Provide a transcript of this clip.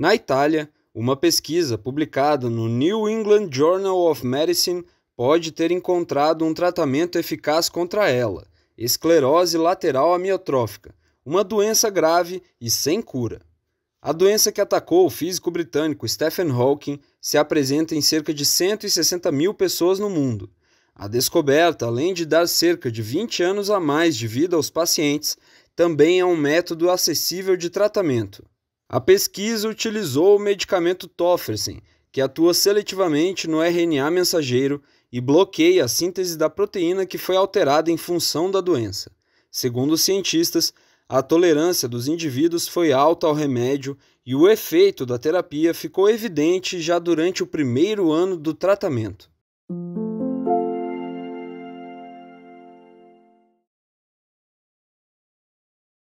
Na Itália, uma pesquisa publicada no New England Journal of Medicine pode ter encontrado um tratamento eficaz contra ela, esclerose lateral amiotrófica, uma doença grave e sem cura. A doença que atacou o físico britânico Stephen Hawking se apresenta em cerca de 160 mil pessoas no mundo. A descoberta, além de dar cerca de 20 anos a mais de vida aos pacientes, também é um método acessível de tratamento. A pesquisa utilizou o medicamento Tofersen, que atua seletivamente no RNA mensageiro e bloqueia a síntese da proteína que foi alterada em função da doença. Segundo os cientistas, a tolerância dos indivíduos foi alta ao remédio e o efeito da terapia ficou evidente já durante o primeiro ano do tratamento.